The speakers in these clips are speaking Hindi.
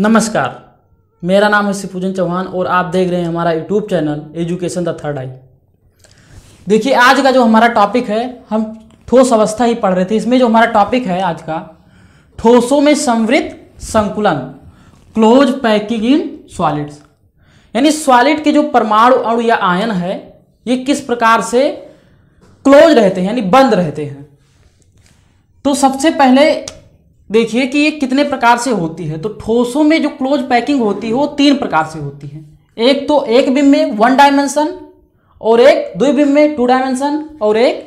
नमस्कार मेरा नाम है श्री पूजन चौहान और आप देख रहे हैं हमारा YouTube channel Education the Third Eye देखिए आज का जो हमारा टॉपिक है हम ठोस अवस्था ही पढ़ रहे थे इसमें जो हमारा टॉपिक है आज का ठोसों में समृद्ध संकुलन क्लोज पैकिंग इन सॉलिड्स यानी सॉलिड के जो परमाणु अणु या आयन है ये किस प्रकार से क्लोज रहते हैं यानी बंद रहते हैं तो सबसे पहले देखिए कि ये कितने प्रकार से होती है तो ठोसों में जो क्लोज पैकिंग होती है वो तीन प्रकार से होती है एक तो एक बिम में वन डायमेंशन और एक दो बिम में टू डायमेंशन और एक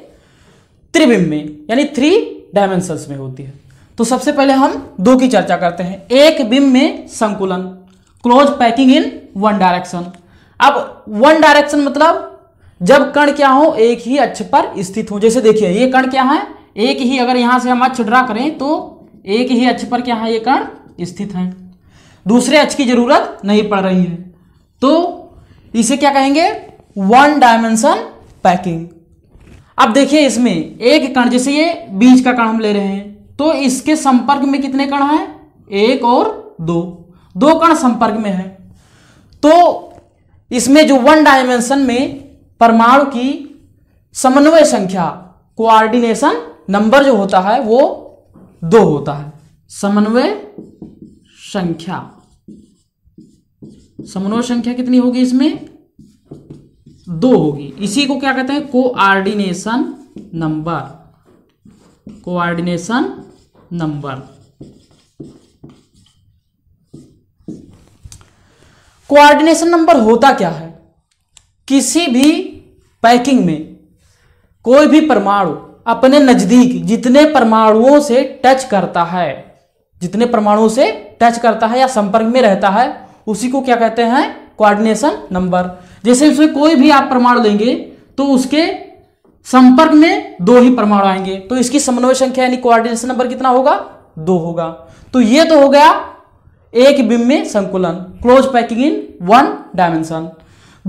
त्रिबिम में यानी थ्री डायमेंशन में होती है तो सबसे पहले हम दो की चर्चा करते हैं एक बिम में संकुलन close packing in one direction अब वन डायरेक्शन मतलब जब कण क्या हो एक ही अक्ष पर स्थित हो जैसे देखिए ये कण क्या है एक ही अगर यहां से हम अक्ष ड्रा करें तो एक ही अक्ष पर क्या है ये कण स्थित है दूसरे अक्ष की जरूरत नहीं पड़ रही है तो इसे क्या कहेंगे वन डायमेंशन पैकिंग अब देखिए इसमें एक कण जैसे ये बीज का कण हम ले रहे हैं तो इसके संपर्क में कितने कण हैं एक और दो दो कण संपर्क में है तो इसमें जो वन डायमेंशन में परमाणु की समन्वय संख्या कोऑर्डिनेशन नंबर जो होता है वो दो होता है समन्वय संख्या समन्वय संख्या कितनी होगी इसमें दो होगी इसी को क्या कहते हैं coordination number coordination number coordination number होता क्या है किसी भी पैकिंग में कोई भी परमाणु अपने नजदीक जितने परमाणुओं से टच करता है जितने परमाणुओं से टच करता है या संपर्क में रहता है उसी को क्या कहते हैं कोऑर्डिनेशन नंबर जैसे उसमें कोई भी आप परमाणु लेंगे तो उसके संपर्क में दो ही परमाणु आएंगे तो इसकी समन्वय संख्या यानी कोऑर्डिनेशन नंबर कितना होगा दो होगा तो ये तो हो गया एक बिम में संकुलन close packing in one dimension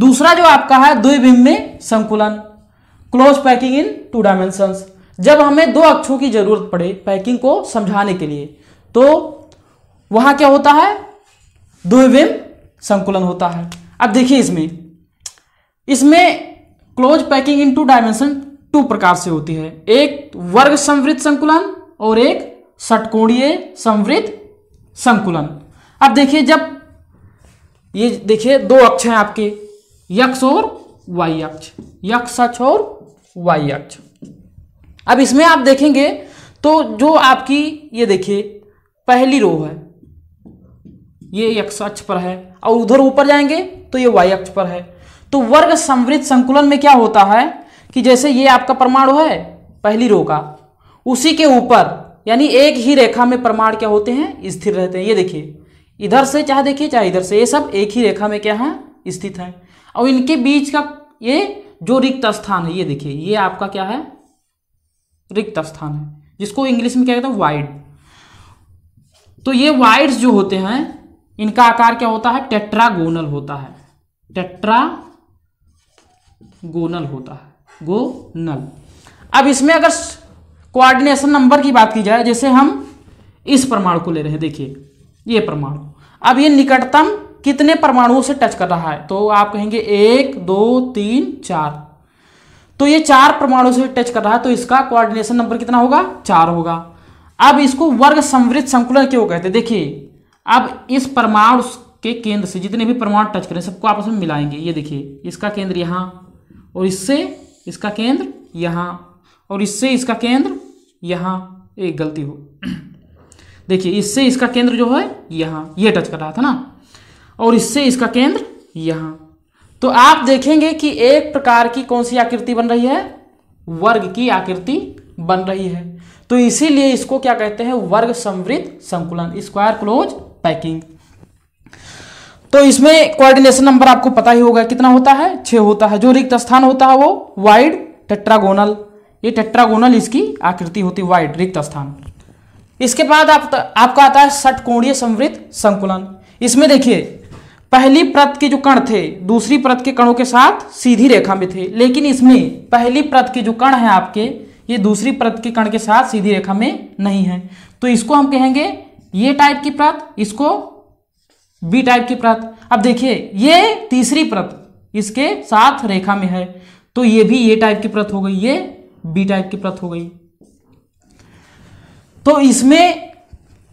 दूसरा जो आपका है द्विबिंब में संकुलन close packing in two dimensions जब हमें दो अक्षों की जरूरत पड़े पैकिंग को समझाने के लिए तो वहां क्या होता है द्विविम संकुलन होता है अब देखिए इसमें इसमें close packing in two dimension two प्रकार से होती है एक वर्ग संवृत संकुलन और एक षटकोणीय संवृत संकुलन अब देखिए जब ये देखिए दो अक्ष हैं आपके यक्ष और वाई अक्ष यक्ष अक्ष और वाई अक्ष अब इसमें आप देखेंगे तो जो आपकी ये देखिए पहली रो है ये यक्ष अक्ष पर है और उधर ऊपर जाएंगे तो ये वाई अक्ष पर है तो वर्ग समृद्ध संकुलन में क्या होता है कि जैसे ये आपका परमाणु है पहली रो का उसी के ऊपर यानी एक ही रेखा में परमाणु क्या होते हैं स्थिर रहते हैं ये देखिए इधर से चाहे देखिए चाहे इधर से ये सब एक ही रेखा में क्या है स्थित है और इनके बीच का ये जो रिक्त स्थान है ये देखिए ये आपका क्या है रिक्त स्थान है जिसको इंग्लिश में क्या कहते हैं वाइड तो ये वाइड्स जो होते हैं इनका आकार क्या होता है टेट्रागोनल होता है टेट्रागोनल होता है गोनल अब इसमें अगर कोऑर्डिनेशन नंबर की बात की जाए जैसे हम इस प्रमाण को ले रहे हैं देखिए ये प्रमाण अब ये निकटतम कितने परमाणुओं से टच कर रहा है तो आप कहेंगे एक दो तीन चार तो ये चार परमाणुओं से टच कर रहा है तो इसका कोऑर्डिनेशन नंबर कितना होगा चार होगा अब इसको वर्ग संवृत संकुलन क्यों कहते हैं देखिए अब इस परमाणु के केंद्र से जितने भी परमाणु टच करें सबको आपस में मिलाएंगे ये देखिए इसका केंद्र यहाँ और इससे इसका केंद्र यहाँ और इससे इसका केंद्र यहाँ एक गलती हो देखिए इससे इसका केंद्र जो है यहाँ ये यह टच कर रहा था ना और इससे इसका केंद्र यहां तो आप देखेंगे कि एक प्रकार की कौन सी आकृति बन रही है वर्ग की आकृति बन रही है तो इसीलिए इसको क्या कहते हैं वर्ग समृद्ध संकुलन स्क्वायर क्लोज पैकिंग तो इसमें कोऑर्डिनेशन नंबर आपको पता ही होगा कितना होता है छह होता है जो रिक्त स्थान होता है वो वाइड टेट्रागोनल ये टेट्रागोनल इसकी आकृति होती वाइड रिक्त स्थान इसके बाद आप, आपका आता है सटकोणीय समृद्ध संकुलन इसमें देखिए पहली प्रत के जो कण थे दूसरी प्रत के कणों के साथ सीधी रेखा में थे लेकिन इसमें पहली प्रत के जो कण हैं आपके ये दूसरी प्रत के कण के साथ सीधी रेखा में नहीं है तो इसको हम कहेंगे ये टाइप की प्रत इसको बी टाइप की प्रत अब देखिए ये तीसरी प्रत इसके साथ रेखा में है तो ये भी ये टाइप की प्रत हो गई ये बी टाइप की प्रत हो गई तो इसमें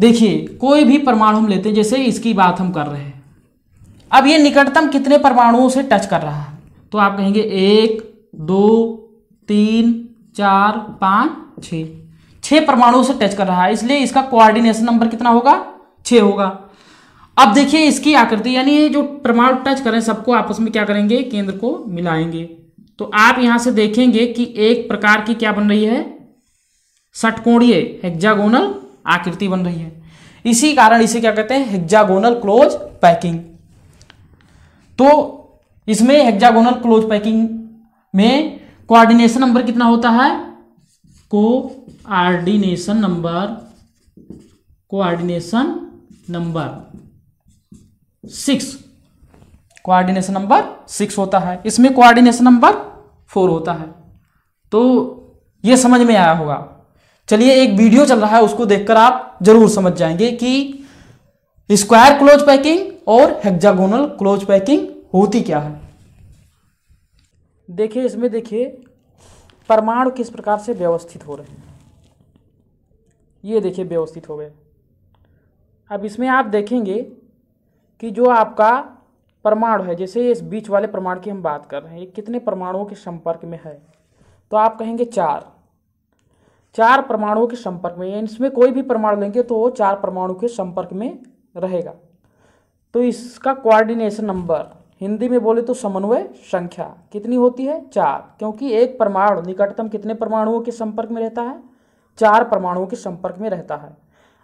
देखिए कोई भी परमाणु हम लेते हैं जैसे इसकी बात हम कर रहे हैं अब ये निकटतम कितने परमाणुओं से टच कर रहा है तो आप कहेंगे एक दो तीन चार पाँच छ छः परमाणुओं से टच कर रहा है इसलिए इसका कोऑर्डिनेशन नंबर कितना होगा छः होगा अब देखिए इसकी आकृति यानी ये जो परमाणु टच करें सबको आपस में क्या करेंगे केंद्र को मिलाएंगे तो आप यहां से देखेंगे कि एक प्रकार की क्या बन रही है षटकोणीय हेक्जागोनल आकृति बन रही है इसी कारण इसे क्या कहते हैं हेक्जागोनल क्लोज पैकिंग तो इसमें हेक्सागोनल क्लोज पैकिंग में कोऑर्डिनेशन नंबर कितना होता है coordination number coordination number six coordination number six होता है इसमें कोऑर्डिनेशन नंबर फोर होता है तो ये समझ में आया होगा चलिए एक वीडियो चल रहा है उसको देखकर आप जरूर समझ जाएंगे कि स्क्वायर क्लोज पैकिंग और हेक्जागोनल क्लोज पैकिंग होती क्या है देखिए इसमें देखिए परमाणु किस प्रकार से व्यवस्थित हो रहे हैं ये देखिए व्यवस्थित हो गए अब इसमें आप देखेंगे कि जो आपका परमाणु है जैसे इस बीच वाले परमाणु की हम बात कर रहे हैं ये कितने परमाणुओं के संपर्क में है तो आप कहेंगे चार चार परमाणुओं के संपर्क में इसमें कोई भी परमाणु लेंगे तो वो चार परमाणु के संपर्क में रहेगा तो इसका कोऑर्डिनेशन नंबर हिंदी में बोले तो समन्वय संख्या कितनी होती है चार क्योंकि एक परमाणु निकटतम कितने परमाणुओं के संपर्क में रहता है चार परमाणुओं के संपर्क में रहता है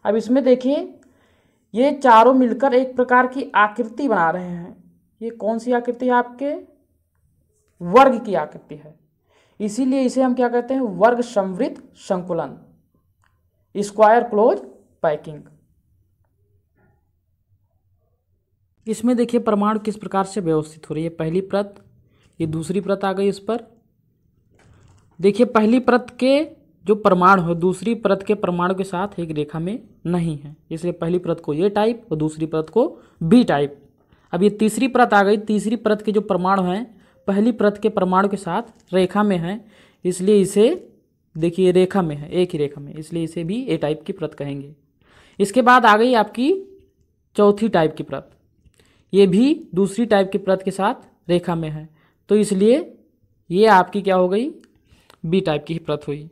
अब इसमें देखिए ये चारों मिलकर एक प्रकार की आकृति बना रहे हैं ये कौन सी आकृति है आपके वर्ग की आकृति है इसीलिए इसे हम क्या कहते हैं वर्ग समृद्ध संकुलन स्क्वायर क्लोज पैकिंग इसमें देखिए परमाणु किस प्रकार से व्यवस्थित हो रही है पहली प्रत ये दूसरी प्रत आ गई इस पर देखिए पहली प्रत के जो परमाणु है दूसरी प्रत के परमाणु के साथ एक रेखा में नहीं है इसलिए पहली प्रत को ये टाइप और दूसरी प्रत को बी टाइप अब ये तीसरी प्रत आ गई तीसरी प्रत के जो परमाणु हैं पहली प्रत के परमाणु के साथ रेखा में है इसलिए इसे देखिए रेखा में है एक ही रेखा में इसलिए इसे भी ए टाइप की प्रत कहेंगे इसके बाद आ गई आपकी चौथी टाइप की प्रत ये भी दूसरी टाइप की प्रत के साथ रेखा में है तो इसलिए ये आपकी क्या हो गई बी टाइप की प्रत हुई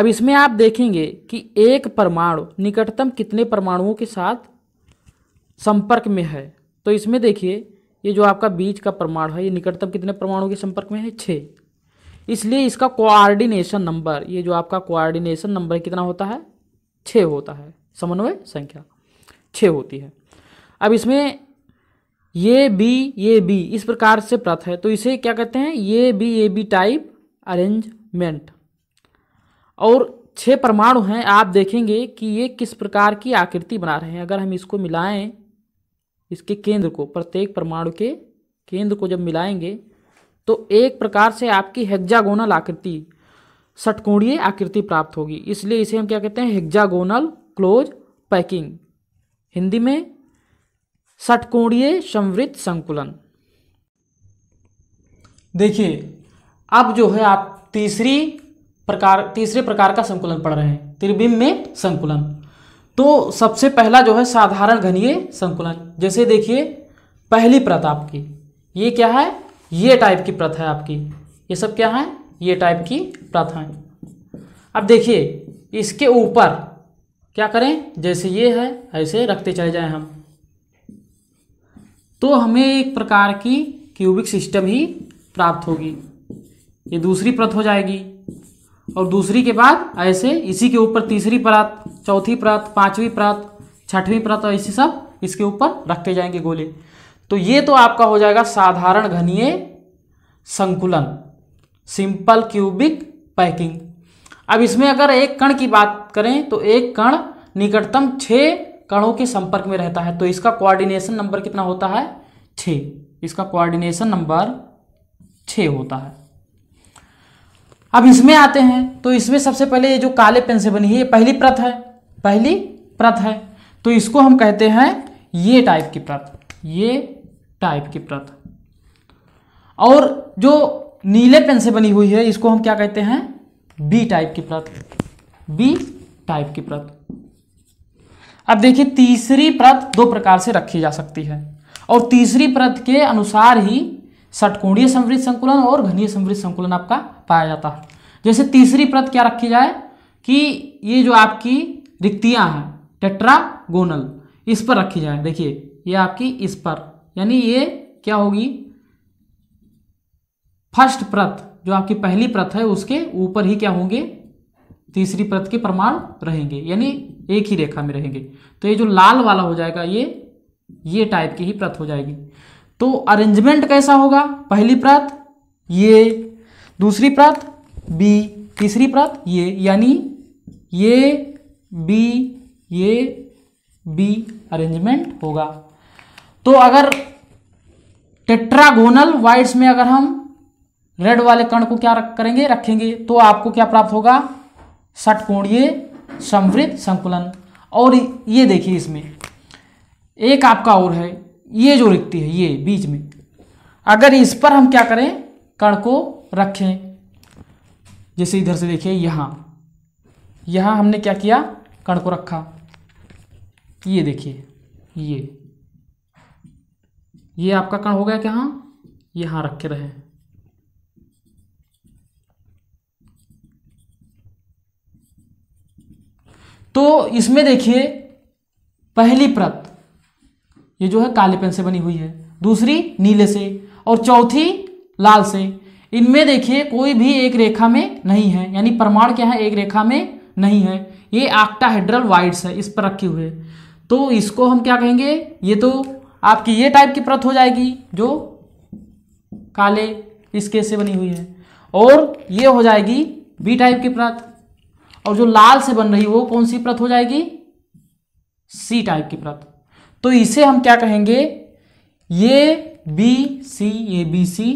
अब इसमें आप देखेंगे कि एक परमाणु निकटतम कितने परमाणुओं के साथ संपर्क में है तो इसमें देखिए ये जो आपका बीच का परमाणु है ये निकटतम कितने परमाणु के संपर्क में है छः इसलिए इसका कोऑर्डिनेशन नंबर ये जो आपका कोऑर्डिनेशन नंबर कितना होता है छः होता है समन्वय संख्या छः होती है अब इसमें ये बी ये बी इस प्रकार से प्रथ है तो इसे क्या कहते हैं A B A B type arrangement और छह परमाणु हैं आप देखेंगे कि ये किस प्रकार की आकृति बना रहे हैं अगर हम इसको मिलाएं इसके केंद्र को प्रत्येक परमाणु के केंद्र को जब मिलाएंगे तो एक प्रकार से आपकी हेक्जागोनल आकृति षटकोणीय आकृति प्राप्त होगी इसलिए इसे हम क्या कहते हैं हेक्जागोनल क्लोज पैकिंग हिंदी में षटकोणीय संवृत्त संकुलन देखिए अब जो है आप तीसरी प्रकार तीसरे प्रकार का संकुलन पढ़ रहे हैं त्रिबिंब में संकुलन तो सबसे पहला जो है साधारण घनीय संकुलन जैसे देखिए पहली प्रत आपकी ये क्या है ये टाइप की प्रथ है आपकी ये सब क्या है ये टाइप की प्रथ है अब देखिए इसके ऊपर क्या करें जैसे ये है ऐसे रखते चले जाएं हम तो हमें एक प्रकार की क्यूबिक सिस्टम ही प्राप्त होगी ये दूसरी परत हो जाएगी और दूसरी के बाद ऐसे इसी के ऊपर तीसरी परत चौथी परत पांचवी परत छठवीं परत और इसी सब इसके ऊपर रखते जाएंगे गोले तो ये तो आपका हो जाएगा साधारण घनीय संकुलन सिंपल क्यूबिक पैकिंग अब इसमें अगर एक कण की बात करें तो एक कण निकटतम छः कणों के संपर्क में रहता है तो इसका कोऑर्डिनेशन नंबर कितना होता है छ इसका कोऑर्डिनेशन नंबर छ होता है अब इसमें आते हैं तो इसमें सबसे पहले ये जो काले पेन से बनी है ये पहली प्रत है पहली प्रत है तो इसको हम कहते हैं ये टाइप की प्रत ये टाइप की प्रत और जो नीले पेन से बनी हुई है इसको हम क्या कहते हैं बी टाइप की प्रत बी टाइप की प्रत अब देखिए तीसरी प्रत दो प्रकार से रखी जा सकती है और तीसरी प्रत के अनुसार ही षटकोणीय समृद्ध संकुलन और घनीय समृद्ध संकुलन आपका पाया जाता है जैसे तीसरी प्रत क्या रखी जाए कि ये जो आपकी रिक्तियां हैं टेट्रागोनल इस पर रखी जाए देखिए ये आपकी इस पर यानी ये क्या होगी फर्स्ट प्रत जो आपकी पहली प्रत है उसके ऊपर ही क्या होंगे तीसरी प्रत के प्रमाण रहेंगे यानी एक ही रेखा में रहेंगे तो ये जो लाल वाला हो जाएगा ये ये टाइप की ही प्रत हो जाएगी तो अरेंजमेंट कैसा होगा पहली प्रत ये दूसरी प्रत बी तीसरी प्रत ये यानी ये बी ये बी अरेंजमेंट होगा तो अगर टेट्रागोनल वाइट्स में अगर हम रेड वाले कण को क्या रख करेंगे रखेंगे तो आपको क्या प्राप्त होगा ये संवृत संकुलन और ये देखिए इसमें एक आपका और है ये जो रिक्ति है ये बीच में अगर इस पर हम क्या करें कण को रखें जैसे इधर से देखिए यहां यहां हमने क्या किया कण को रखा ये देखिए ये ये आपका कण हो गया क्या हाँ, यहां रखे रहे तो इसमें देखिए पहली प्रत ये जो है काले पेन से बनी हुई है दूसरी नीले से और चौथी लाल से इनमें देखिए कोई भी एक रेखा में नहीं है यानी प्रमाण क्या है एक रेखा में नहीं है ये आक्टाहेड्रल वाइड्स है इस पर रखे हुए तो इसको हम क्या कहेंगे ये तो आपकी ये टाइप की प्रत हो जाएगी जो काले इसके से बनी हुई है और ये हो जाएगी बी टाइप की प्रत और जो लाल से बन रही वो कौन सी प्रत हो जाएगी सी टाइप की प्रत तो इसे हम क्या कहेंगे A B C A B C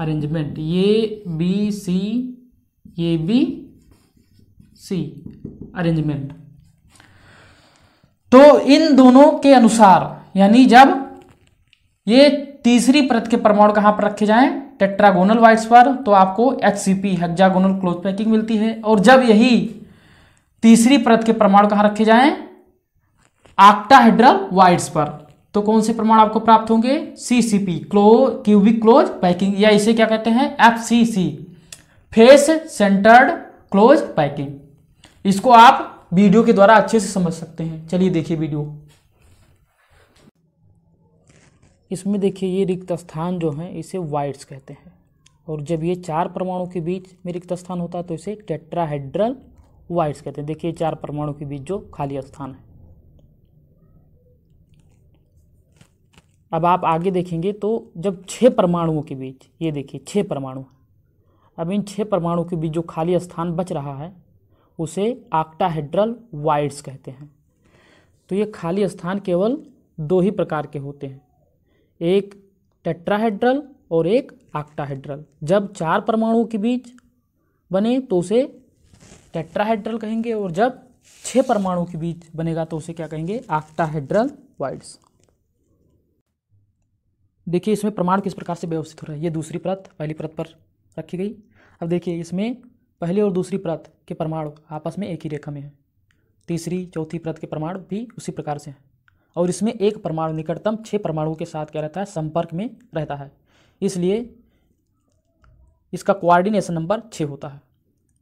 arrangement A B C A B C arrangement तो इन दोनों के अनुसार यानी जब ये तीसरी परत के परमाणु कहाँ पर रखे जाएं टेट्रागोनल वाइट्स पर तो आपको H C P hexagonal packing मिलती है और जब यही तीसरी परत के परमाणु कहाँ रखे जाएं आक्टाहेड्रल वाइट्स पर तो कौन से प्रमाण आपको प्राप्त होंगे C C P close cubic close packing या इसे क्या कहते हैं F C C face centred close packing इसको आप वीडियो के द्वारा अच्छे से समझ सकते हैं चलिए देखिए वीडियो इसमें देखिए ये रिक्त स्थान जो है इसे वाइट्स कहते हैं और जब ये चार परमाणु के बीच में रिक्त स्थान होता है तो इसे टेट्राहेड्रल वाइट्स कहते हैं देखिए चार परमाणु के बीच जो खाली स्थान है अब आप आगे देखेंगे तो जब छः परमाणुओं के बीच ये देखिए छः परमाणु अब इन छः परमाणु के बीच जो खाली स्थान बच रहा है उसे आक्टाहेड्रल वाइड्स कहते हैं तो ये खाली स्थान केवल दो ही प्रकार के होते हैं एक टेट्राहेड्रल और एक आक्टाहेड्रल जब चार परमाणुओं के बीच बने तो उसे टेट्राहेड्रल कहेंगे और जब छः परमाणुओं के बीच बनेगा तो उसे क्या कहेंगे आक्टाहेड्रल वाइड्स देखिए इसमें प्रमाण किस प्रकार से व्यवस्थित हो रहा है ये दूसरी परत पहली परत पर रखी गई अब देखिए इसमें पहली और दूसरी परत के परमाणु आपस में एक ही रेखा में हैं तीसरी चौथी परत के परमाणु भी उसी प्रकार से हैं और इसमें एक परमाणु निकटतम छः परमाणुओं के साथ क्या रहता है संपर्क में रहता है इसलिए इसका कोऑर्डिनेशन नंबर छः होता है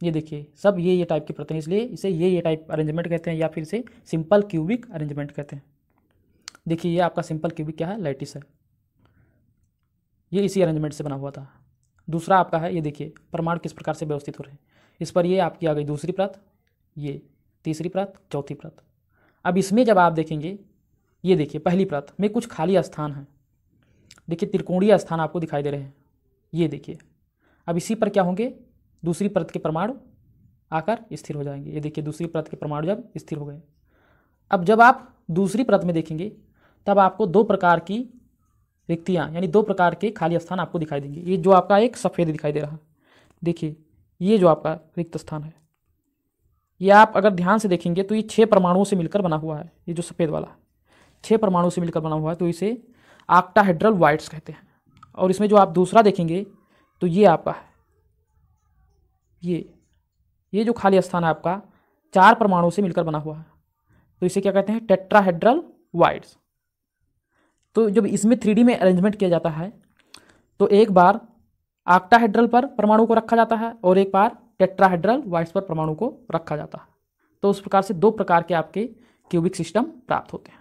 ये देखिए सब ये ये टाइप के परतें हैं इसलिए इसे ये ये टाइप अरेंजमेंट कहते हैं या फिर इसे सिंपल क्यूबिक अरेंजमेंट कहते हैं देखिए ये आपका सिंपल क्यूबिक क्या है लाइटिस है ये इसी अरेंजमेंट से बना हुआ था दूसरा आपका है ये देखिए परमाणु किस प्रकार से व्यवस्थित हो रहे हैं इस पर ये आपकी आ गई दूसरी प्रत ये तीसरी प्रत चौथी प्रत अब इसमें जब आप देखेंगे ये देखिए पहली प्रत में कुछ खाली स्थान है देखिए त्रिकोणीय स्थान आपको दिखाई दे रहे हैं ये देखिए अब इसी पर क्या होंगे दूसरी प्रत के परमाणु आकर स्थिर हो जाएंगे ये देखिए दूसरी प्रत के परमाणु जब स्थिर हो गए अब जब आप दूसरी प्रत में देखेंगे तब आपको दो प्रकार की रिक्तियाँ यानी दो प्रकार के खाली स्थान आपको दिखाई देंगे ये जो आपका एक सफ़ेद दिखाई दे रहा है देखिए ये जो आपका रिक्त स्थान है ये आप अगर ध्यान से देखेंगे तो ये छः परमाणुओं से मिलकर बना हुआ है ये जो सफ़ेद वाला है छः परमाणु से मिलकर बना हुआ है तो इसे आक्टाहेड्रल वाइट्स कहते हैं और इसमें जो आप दूसरा देखेंगे तो ये आपका है ये ये जो खाली स्थान है आपका चार परमाणु से मिलकर बना हुआ है तो इसे क्या कहते हैं टेट्राहेड्रल वाइड्स तो जब इसमें थ्री में अरेंजमेंट किया जाता है तो एक बार आक्टाहेड्रल पर परमाणु को रखा जाता है और एक बार टेट्राहेड्रल वाइड्स पर परमाणु को रखा जाता है तो उस प्रकार से दो प्रकार के आपके क्यूबिक सिस्टम प्राप्त होते हैं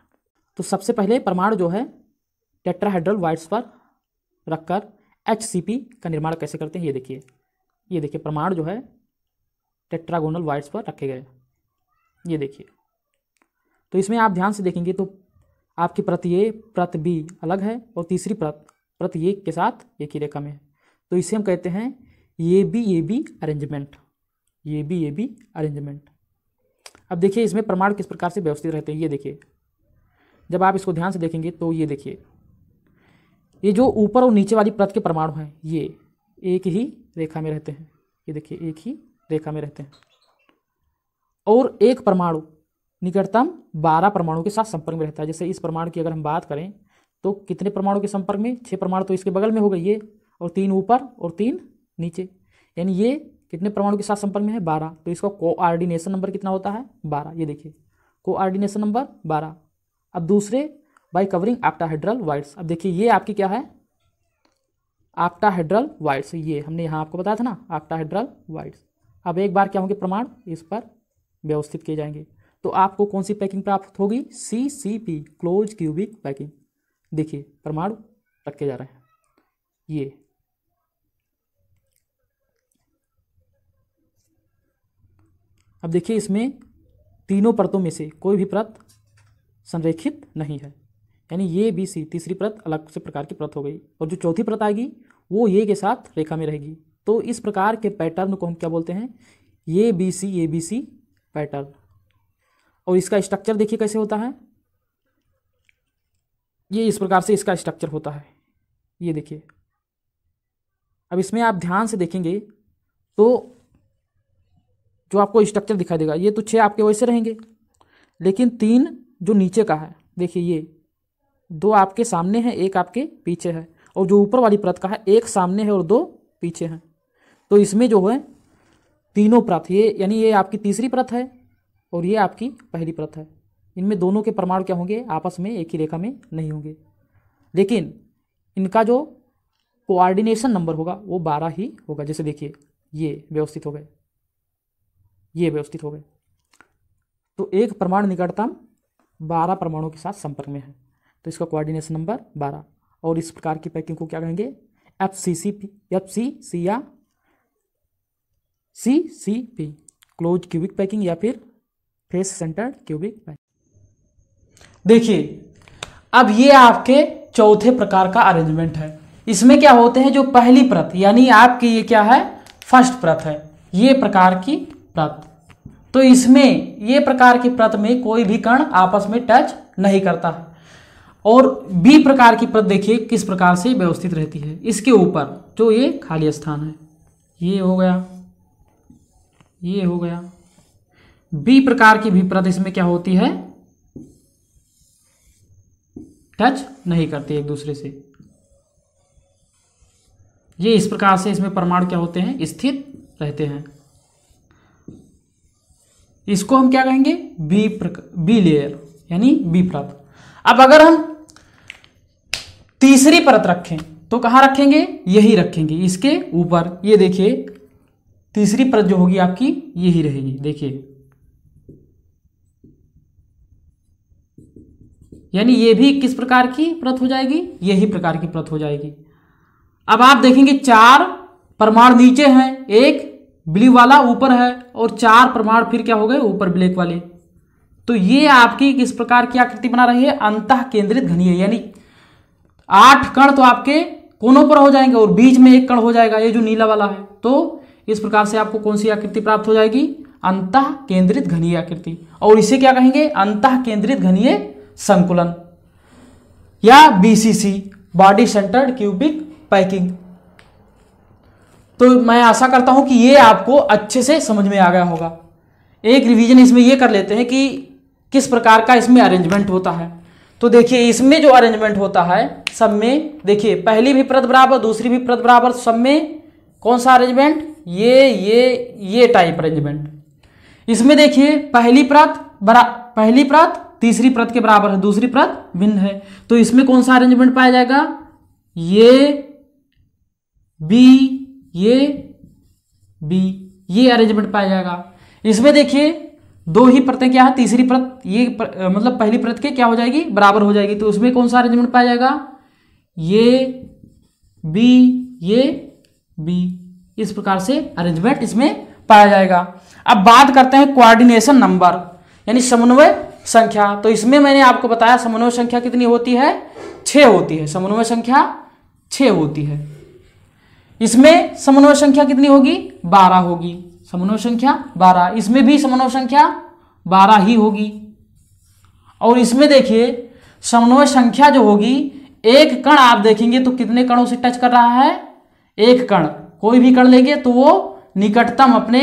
तो सबसे पहले परमाणु जो है टेट्राहाइड्रल वाइट्स पर रखकर एच का निर्माण कैसे करते हैं ये देखिए ये देखिए परमाणु जो है टेट्रागोनल वाइट्स पर रखे गए ये देखिए तो इसमें आप ध्यान से देखेंगे तो आपकी प्रत ये प्रत बी अलग है और तीसरी प्रत प्रत ये के साथ एक ही रेखा में है तो इसे हम कहते हैं A B A B arrangement A B A B arrangement अब देखिए इसमें प्रमाण किस प्रकार से व्यवस्थित रहते हैं ये देखिए जब आप इसको ध्यान से देखेंगे तो ये देखिए ये जो ऊपर और नीचे वाली प्रत के परमाणु हैं ये एक ही रेखा में रहते हैं ये देखिए एक ही रेखा में रहते हैं और एक परमाणु निकटतम बारह परमाणु के साथ संपर्क में रहता है जैसे इस परमाणु की अगर हम बात करें तो कितने परमाणु के संपर्क में छः परमाणु तो इसके बगल में हो गई ये और तीन ऊपर और तीन नीचे यानी ये कितने परमाणु के साथ संपर्क में है बारह तो इसका कोऑर्डिनेशन नंबर कितना होता है बारह ये देखिए कोऑर्डिनेशन नंबर बारह अब दूसरे बाई कवरिंग आप्टाहाइड्रल वाइट्स अब देखिए ये आपकी क्या है आप्टाहाइड्रल वाइट्स ये हमने यहाँ आपको बताया था ना आप्टाहाइड्रल वाइट्स अब एक बार क्या होंगे प्रमाण इस पर व्यवस्थित किए जाएंगे तो आपको कौन सी पैकिंग प्राप्त होगी C C P close cubic packing देखिए प्रमाण रखे जा रहे हैं ये अब देखिए इसमें तीनों परतों में से कोई भी परत संरेखित नहीं है यानी ये बी सी तीसरी प्रत अलग से प्रकार की प्रत हो गई और जो चौथी प्रत आएगी वो ये के साथ रेखा में रहेगी तो इस प्रकार के पैटर्न को हम क्या बोलते हैं A B C A B C pattern और इसका स्ट्रक्चर देखिए कैसे होता है ये इस प्रकार से इसका स्ट्रक्चर होता है ये देखिए अब इसमें आप ध्यान से देखेंगे तो जो आपको स्ट्रक्चर दिखाई देगा ये तो छः आपके वैसे रहेंगे लेकिन तीन जो नीचे का है देखिए ये दो आपके सामने है एक आपके पीछे है और जो ऊपर वाली प्रत का है एक सामने है और दो पीछे हैं तो इसमें जो है तीनों प्रथ ये यानी ये आपकी तीसरी प्रथ है और ये आपकी पहली प्रथ है इनमें दोनों के परमाणु क्या होंगे आपस में एक ही रेखा में नहीं होंगे लेकिन इनका जो कोऑर्डिनेशन नंबर होगा वो बारह ही होगा जैसे देखिए ये व्यवस्थित हो गए ये व्यवस्थित हो गए तो एक परमाणु निकटतम बारह परमाणुओं के साथ संपर्क में है तो इसका कोऑर्डिनेशन नंबर बारह और इस प्रकार की पैकिंग को क्या कहेंगे F C C P F C C या C C P close cubic packing या फिर फेस सेंटर क्यूबिक पैकिंग देखिए अब ये आपके चौथे प्रकार का अरेंजमेंट है इसमें क्या होते हैं जो पहली प्रत यानी आपकी ये क्या है फर्स्ट प्रत है ये प्रकार की प्रत तो इसमें ये प्रकार की प्रत में कोई भी कण आपस में टच नहीं करता है और बी प्रकार की प्रत देखिए किस प्रकार से व्यवस्थित रहती है इसके ऊपर जो ये खाली स्थान है ये हो गया ये हो गया बी प्रकार की भी प्रत इसमें क्या होती है टच नहीं करती एक दूसरे से ये इस प्रकार से इसमें परमाणु क्या होते हैं स्थित रहते हैं इसको हम क्या कहेंगे बी बी लेयर यानी बी परत अब अगर हम तीसरी परत रखें तो कहां रखेंगे यही रखेंगे इसके ऊपर ये देखिए तीसरी परत जो होगी आपकी यही रहेगी देखिए यानी ये भी किस प्रकार की प्रत हो जाएगी यही प्रकार की प्रत हो जाएगी अब आप देखेंगे चार परमाणु नीचे हैं एक ब्लू वाला ऊपर है और चार प्रमाण फिर क्या हो गए ऊपर ब्लैक वाले तो ये आपकी किस प्रकार की आकृति बना रही है अंत केंद्रित घनीय यानी आठ कण तो आपके कोनों पर हो जाएंगे और बीच में एक कण हो जाएगा ये जो नीला वाला है तो इस प्रकार से आपको कौन सी आकृति प्राप्त हो जाएगी अंत केंद्रित घनीय आकृति और इसे क्या कहेंगे अंत केंद्रित घनीय संकुलन या BCC body centred cubic packing तो मैं आशा करता हूं कि ये आपको अच्छे से समझ में आ गया होगा एक रिवीजन इसमें ये कर लेते हैं कि किस प्रकार का इसमें अरेंजमेंट होता है तो देखिए इसमें जो अरेंजमेंट होता है सब में देखिए पहली भी प्रत बराबर दूसरी भी प्रत बराबर सब में कौन सा अरेंजमेंट ये ये ये टाइप अरेंजमेंट इसमें देखिए पहली प्रत बरा पहली प्रत तीसरी प्रत के बराबर है दूसरी प्रत भिन्न है तो इसमें कौन सा अरेंजमेंट पाया जाएगा ये बी ये बी ये अरेंजमेंट पाया जाएगा इसमें देखिए दो ही प्रतें क्या है तीसरी प्रत ये प्र, मतलब पहली प्रत के क्या हो जाएगी बराबर हो जाएगी तो उसमें कौन सा अरेंजमेंट पाया जाएगा ये बी ये बी इस प्रकार से अरेंजमेंट इसमें पाया जाएगा अब बात करते हैं कोऑर्डिनेशन नंबर यानी समन्वय संख्या तो इसमें मैंने आपको बताया समन्वय संख्या कितनी होती है छ होती है समन्वय संख्या छ होती है इसमें समन्वय संख्या कितनी होगी बारह होगी समन्वय संख्या बारह इसमें भी समन्वय संख्या बारह ही होगी और इसमें देखिए समन्वय संख्या जो होगी एक कण आप देखेंगे तो कितने कणों से टच कर रहा है एक कण कोई भी कण लेंगे तो वो निकटतम अपने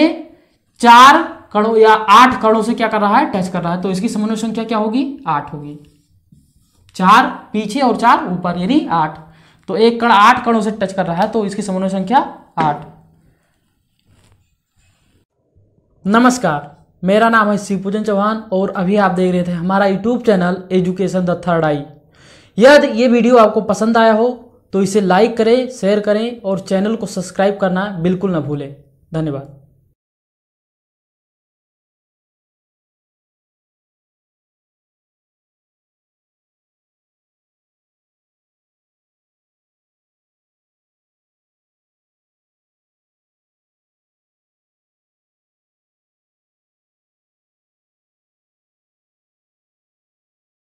चार कणों या आठ कणों से क्या कर रहा है टच कर रहा है तो इसकी समन्वय संख्या क्या होगी आठ होगी चार पीछे और चार ऊपर यानी आठ तो एक कण आठ कणों से टच कर रहा है तो इसकी समन्वय संख्या आठ नमस्कार मेरा नाम है शिवपूजन चौहान और अभी आप देख रहे थे हमारा YouTube channel Education the Third Eye यदि ये वीडियो आपको पसंद आया हो तो इसे लाइक करें शेयर करें और चैनल को सब्सक्राइब करना बिल्कुल ना भूलें धन्यवाद